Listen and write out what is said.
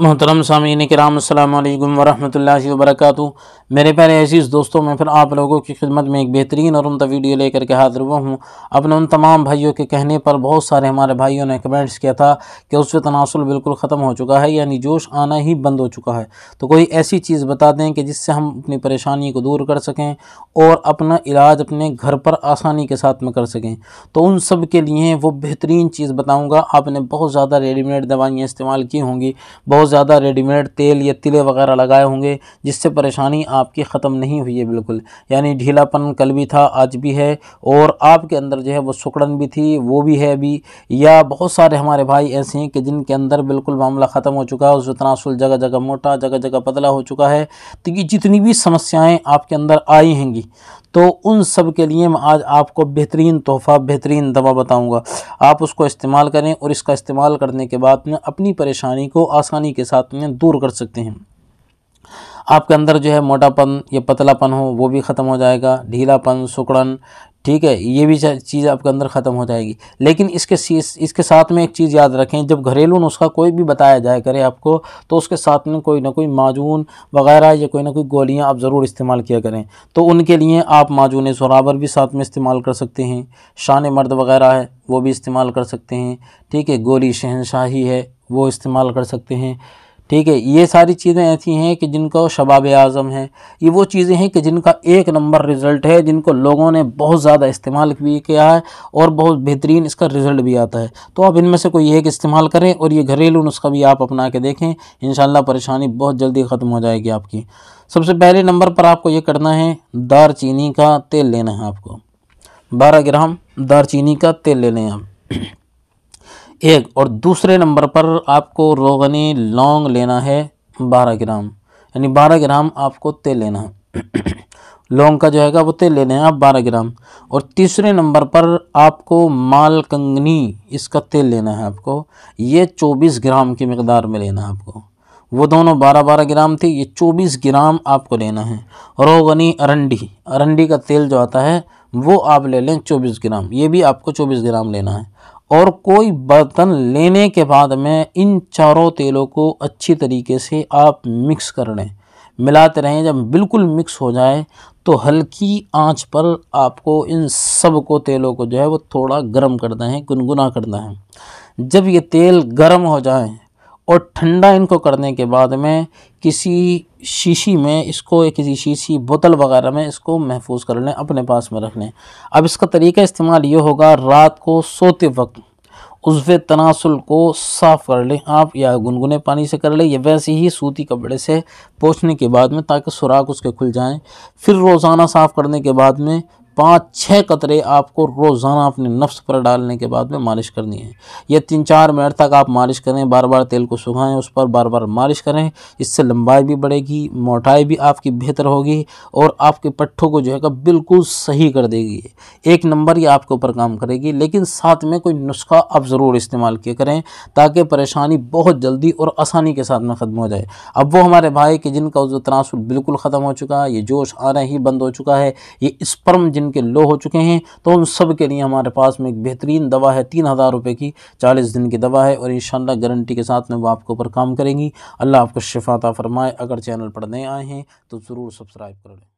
मोहतरम सामीन कराम अल्लाम वरहमल वर्क मेरे प्यारे अजीज़ दोस्तों मैं फिर आप लोगों की खिदमत में एक बेहतरीन और उमदा वीडियो लेकर के हाजिर हुआ हूँ अपने उन तमाम भाइयों के कहने पर बहुत सारे हमारे भाइयों ने कमेंट्स किया था कि पर तनासुल बिल्कुल ख़त्म हो चुका है यानी जोश आना ही बंद हो चुका है तो कोई ऐसी चीज़ बता दें कि जिससे हम अपनी परेशानी को दूर कर सकें और अपना इलाज अपने घर पर आसानी के साथ में कर सकें तो उन सब के लिए वो बेहतरीन चीज़ बताऊँगा आपने बहुत ज़्यादा रेडीमेड दवाइयाँ इस्तेमाल की होंगी बहुत बहुत ज़्यादा रेडीमेड तेल या तिले वगैरह लगाए होंगे जिससे परेशानी आपकी ख़त्म नहीं हुई है बिल्कुल यानी ढीलापन कल भी था आज भी है और आपके अंदर जो है वो सुकड़न भी थी वो भी है अभी या बहुत सारे हमारे भाई ऐसे हैं कि जिनके अंदर बिल्कुल मामला ख़त्म हो चुका है उस तनासुल जगह जगह मोटा जगह जगह पतला हो चुका है तो ये जितनी भी समस्याएँ आपके अंदर आई हैंगी तो उन सब के लिए मैं आज आपको बेहतरीन तोहफ़ा बेहतरीन दवा बताऊँगा आप उसको इस्तेमाल करें और इसका इस्तेमाल करने के बाद में अपनी परेशानी को आसानी के साथ में दूर कर सकते हैं आपके अंदर जो है मोटापन या पतलापन हो वो भी ख़त्म हो जाएगा ढीलापन सुकड़न ठीक है ये भी चीज़ आपके अंदर ख़त्म हो जाएगी लेकिन इसके इसके साथ में एक चीज़ याद रखें जब घरेलू नुस्खा कोई भी बताया जाए करे आपको तो उसके साथ में कोई ना कोई माजून वगैरह या कोई ना कोई गोलियां आप ज़रूर इस्तेमाल किया करें तो उनके लिए आप माजून सराबर भी साथ में इस्तेमाल कर सकते हैं शान मर्द वगैरह है वो भी इस्तेमाल कर सकते हैं ठीक है गोली शहनशाही है वो इस्तेमाल कर सकते हैं ठीक है ये सारी चीज़ें ऐसी हैं कि जिनको शबाब आज़म है ये वो चीज़ें हैं कि जिनका एक नंबर रिज़ल्ट है जिनको लोगों ने बहुत ज़्यादा इस्तेमाल भी किया है और बहुत बेहतरीन इसका रिज़ल्ट भी आता है तो आप इनमें से कोई एक इस्तेमाल करें और ये घरेलू नुस्खा भी आप अपना के देखें इन परेशानी बहुत जल्दी ख़त्म हो जाएगी आपकी सबसे पहले नंबर पर आपको ये करना है दार चीनी का तेल लेना है आपको बारह ग्राम दार चीनी का तेल ले लें आप एक और दूसरे नंबर पर आपको रोगनी लौंग लेना है बारह ग्राम यानी बारह ग्राम आपको तेल लेना है लौंग का जो हैगा वो तेल लेना है आप बारह ग्राम और तीसरे नंबर पर आपको मालकंगनी इसका तेल लेना है आपको ये चौबीस ग्राम की मकदार में लेना है आपको वो दोनों बारह बारह ग्राम थे ये चौबीस ग्राम आपको लेना है रोगनी अरंडी अरंडी का तेल जो आता है वो आप ले लें चौबीस ग्राम ये भी आपको चौबीस ग्राम लेना है और कोई बर्तन लेने के बाद में इन चारों तेलों को अच्छी तरीके से आप मिक्स कर लें मिलाते रहें जब बिल्कुल मिक्स हो जाए तो हल्की आंच पर आपको इन सब को तेलों को जो है वो थोड़ा गर्म करना है गुनगुना करना है जब ये तेल गर्म हो जाए और ठंडा इनको करने के बाद में किसी शीशी में इसको किसी शीशी बोतल वगैरह में इसको महफूज कर लें अपने पास में रख लें अब इसका तरीका इस्तेमाल ये होगा रात को सोते वक्त उजव तनासुल को साफ़ कर लें आप या गुनगुने पानी से कर लें या वैसे ही सूती कपड़े से पोछने के बाद में ताकि सुराख उसके खुल जाएँ फिर रोज़ाना साफ़ करने के बाद में पाँच छः कतरे आपको रोज़ाना अपने नफ्स पर डालने के बाद में मालिश करनी है या तीन चार मिनट तक आप मालिश करें बार बार तेल को सुखाएं उस पर बार बार मालिश करें इससे लंबाई भी बढ़ेगी मोटाई भी आपकी बेहतर होगी और आपके पट्ठों को जो है बिल्कुल सही कर देगी एक नंबर ये आपके ऊपर काम करेगी लेकिन साथ में कोई नुस्खा आप ज़रूर इस्तेमाल किया करें ताकि परेशानी बहुत जल्दी और आसानी के साथ में ख़त्म हो जाए अब वो हमारे भाई के जिनका उस तनासुर बिल्कुल ख़त्म हो चुका है ये जोश आना ही बंद हो चुका है ये स्पर्म जिन जिनके लो हो चुके हैं तो उन सब के लिए हमारे पास में एक बेहतरीन दवा है तीन हज़ार रुपये की चालीस दिन की दवा है और इन गारंटी के साथ में वो आपके ऊपर काम करेंगी अल्लाह आपको शिफाता फरमाए अगर चैनल पर नए आए हैं तो ज़रूर सब्सक्राइब कर लें